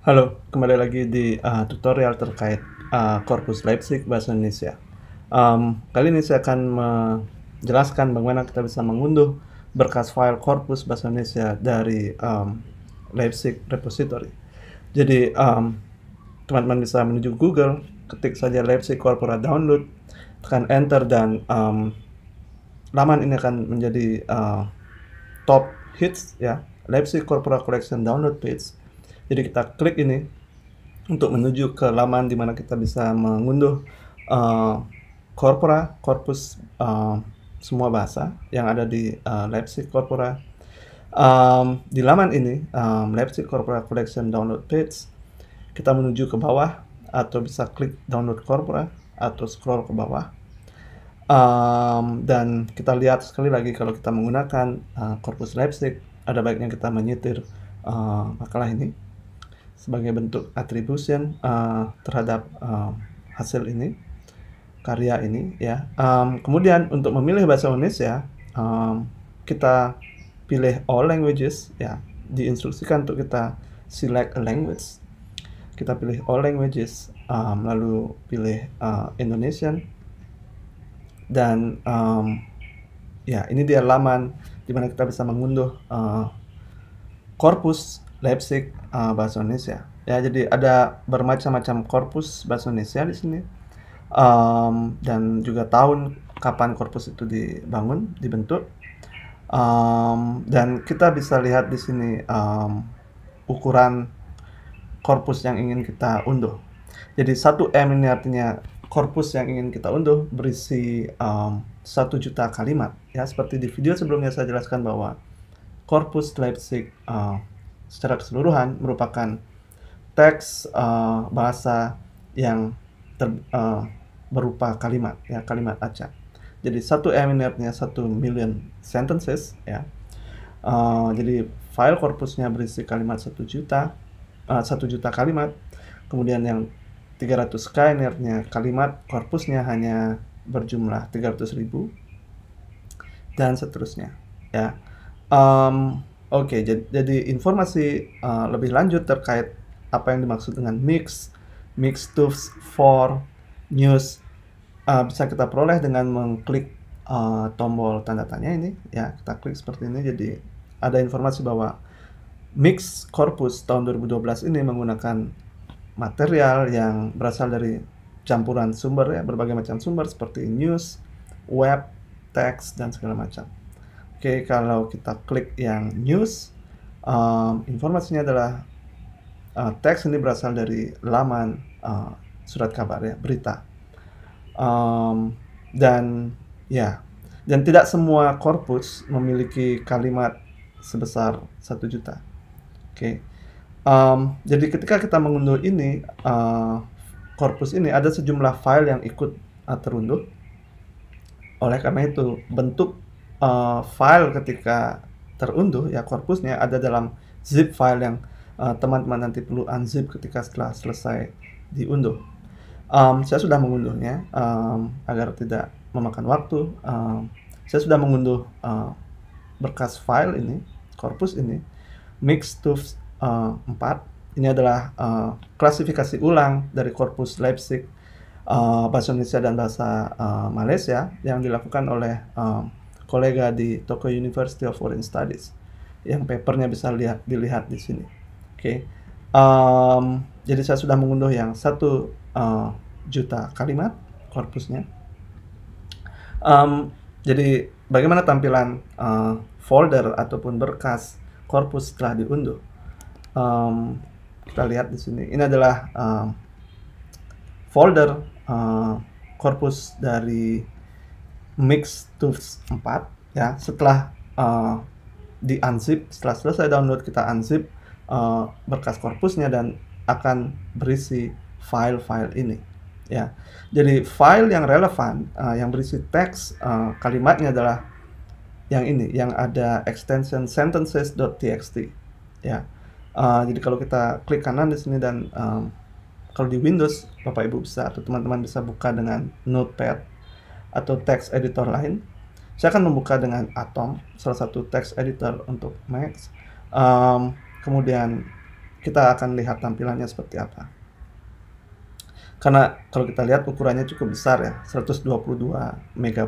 Halo, kembali lagi di uh, tutorial terkait uh, Corpus Leipzig bahasa Indonesia. Um, kali ini saya akan menjelaskan bagaimana kita bisa mengunduh berkas file Corpus bahasa Indonesia dari um, Leipzig repository. Jadi um, teman-teman um, bisa menuju Google, ketik saja Leipzig Corpora Download, tekan Enter dan um, laman ini akan menjadi uh, top hits ya Leipzig Corpora Collection Download Page jadi kita klik ini untuk menuju ke laman di mana kita bisa mengunduh uh, corpora, corpus uh, semua bahasa yang ada di uh, Leipzig Corpora. Um, di laman ini, um, Leipzig Corpora Collection Download Page, kita menuju ke bawah atau bisa klik download corpora atau scroll ke bawah. Um, dan kita lihat sekali lagi kalau kita menggunakan uh, corpus Leipzig, ada baiknya kita menyetir uh, makalah ini sebagai bentuk attribution uh, eh, terhadap um, hasil ini karya ini ya um, kemudian untuk memilih bahasa Indonesia ya, um, kita pilih all languages ya diinstruksikan untuk kita select a language kita pilih all languages um, lalu pilih uh, Indonesian dan um, ya ini dia laman di mana kita bisa mengunduh uh, korpus Leipzig uh, bahasa Indonesia ya jadi ada bermacam-macam korpus bahasa Indonesia di sini um, dan juga tahun kapan korpus itu dibangun dibentuk um, dan kita bisa lihat di sini um, ukuran korpus yang ingin kita unduh jadi satu m ini artinya korpus yang ingin kita unduh berisi satu um, juta kalimat ya seperti di video sebelumnya saya jelaskan bahwa korpus Leipzig uh, secara keseluruhan merupakan teks uh, bahasa yang ter, uh, berupa kalimat ya kalimat acak. Jadi satu eminentnya satu million sentences ya. Uh, jadi file korpusnya berisi kalimat satu juta satu uh, juta kalimat. Kemudian yang 300k kalimat korpusnya hanya berjumlah ratus ribu dan seterusnya ya um, Oke, jadi, jadi informasi uh, lebih lanjut terkait apa yang dimaksud dengan mix, mix tools for news uh, bisa kita peroleh dengan mengklik uh, tombol tanda tanya ini. Ya, kita klik seperti ini. Jadi ada informasi bahwa mix corpus tahun 2012 ini menggunakan material yang berasal dari campuran sumber ya berbagai macam sumber seperti news, web, teks dan segala macam. Oke, kalau kita klik yang news, um, informasinya adalah uh, teks ini berasal dari laman uh, surat kabar ya, berita. Um, dan ya, dan tidak semua korpus memiliki kalimat sebesar satu juta. Oke, um, jadi ketika kita mengunduh ini, uh, korpus ini ada sejumlah file yang ikut uh, terunduh. Oleh karena itu, bentuk uh, file ketika terunduh ya korpusnya ada dalam zip file yang eh, teman-teman uh, nanti perlu unzip ketika setelah selesai diunduh. Um, saya sudah mengunduhnya um, agar tidak memakan waktu. Um, saya sudah mengunduh uh, berkas file ini, korpus ini, mix to uh, 4. Ini adalah uh, klasifikasi ulang dari korpus Leipzig uh, bahasa Indonesia dan bahasa uh, Malaysia yang dilakukan oleh uh, kolega di Tokyo University of Foreign Studies yang papernya bisa lihat dilihat di sini. Oke, okay. um, jadi saya sudah mengunduh yang satu uh, juta kalimat korpusnya. Um, jadi bagaimana tampilan uh, folder ataupun berkas korpus setelah diunduh? Um, kita lihat di sini. Ini adalah uh, folder uh, korpus dari mix tools 4 ya setelah uh, di unzip setelah selesai download kita unzip uh, berkas korpusnya dan akan berisi file-file ini ya jadi file yang relevan uh, yang berisi teks uh, kalimatnya adalah yang ini yang ada extension sentences.txt ya uh, jadi kalau kita klik kanan di sini dan um, kalau di Windows Bapak Ibu bisa atau teman-teman bisa buka dengan Notepad atau text editor lain. Saya akan membuka dengan Atom, salah satu text editor untuk Max. Um, kemudian kita akan lihat tampilannya seperti apa. Karena kalau kita lihat ukurannya cukup besar ya, 122 MB.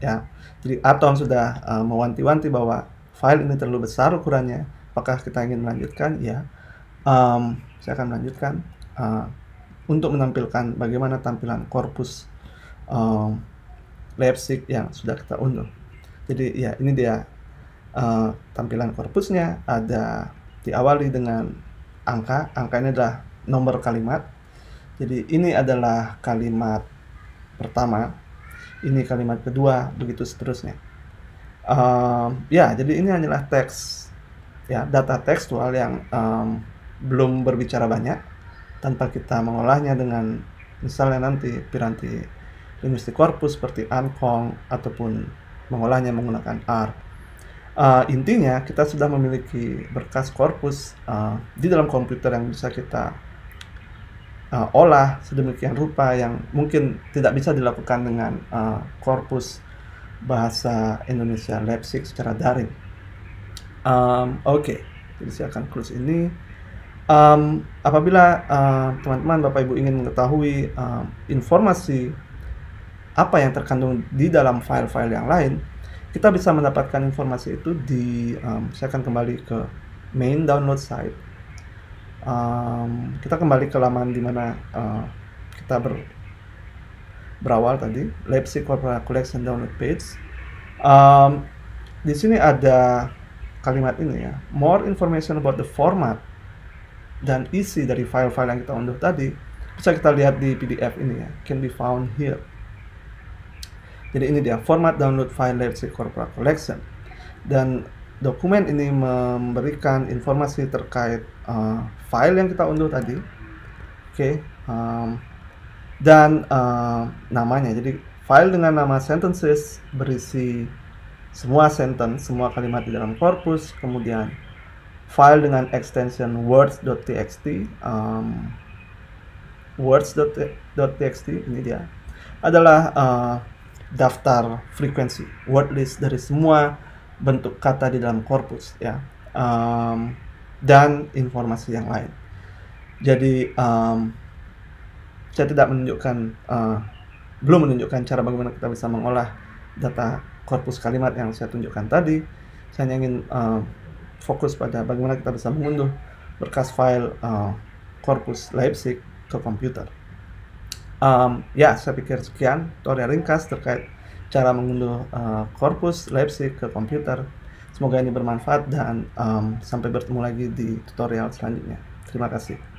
Ya, jadi Atom sudah uh, mewanti-wanti bahwa file ini terlalu besar ukurannya. Apakah kita ingin melanjutkan? Ya, um, saya akan melanjutkan uh, untuk menampilkan bagaimana tampilan korpus um, Leipzig yang sudah kita unduh. Jadi ya ini dia uh, tampilan korpusnya ada diawali dengan angka. Angka ini adalah nomor kalimat. Jadi ini adalah kalimat pertama, ini kalimat kedua, begitu seterusnya. Um, ya, jadi ini hanyalah teks, ya data tekstual yang um, belum berbicara banyak tanpa kita mengolahnya dengan misalnya nanti piranti linguistik korpus seperti ANCONG ataupun mengolahnya menggunakan R. Uh, intinya kita sudah memiliki berkas korpus uh, di dalam komputer yang bisa kita uh, olah sedemikian rupa yang mungkin tidak bisa dilakukan dengan uh, korpus bahasa Indonesia Leipzig secara daring. Um, Oke, okay. jadi saya akan close ini. Um, apabila teman-teman uh, Bapak Ibu ingin mengetahui uh, informasi apa yang terkandung di dalam file-file yang lain, kita bisa mendapatkan informasi itu di, um, saya akan kembali ke main download site. Um, kita kembali ke laman di mana uh, kita ber, berawal tadi, Leipzig corporate Collection Download Page. Um, di sini ada kalimat ini ya, more information about the format dan isi dari file-file yang kita unduh tadi bisa kita lihat di PDF ini ya, can be found here. Jadi ini dia format download file Leipzig Corporate Collection. Dan dokumen ini memberikan informasi terkait uh, file yang kita unduh tadi. Oke. Okay. Um, dan uh, namanya. Jadi file dengan nama sentences berisi semua sentence, semua kalimat di dalam korpus, kemudian file dengan extension words.txt um, words.txt ini dia adalah uh, daftar frekuensi word list dari semua bentuk kata di dalam korpus ya um, dan informasi yang lain. Jadi um, saya tidak menunjukkan uh, belum menunjukkan cara bagaimana kita bisa mengolah data korpus kalimat yang saya tunjukkan tadi. Saya hanya ingin uh, fokus pada bagaimana kita bisa mengunduh berkas file uh, korpus Leipzig ke komputer. Um, ya, saya pikir sekian tutorial ringkas terkait cara mengunduh eh, korpus uh, Leipzig ke komputer. Semoga ini bermanfaat dan um, sampai bertemu lagi di tutorial selanjutnya. Terima kasih.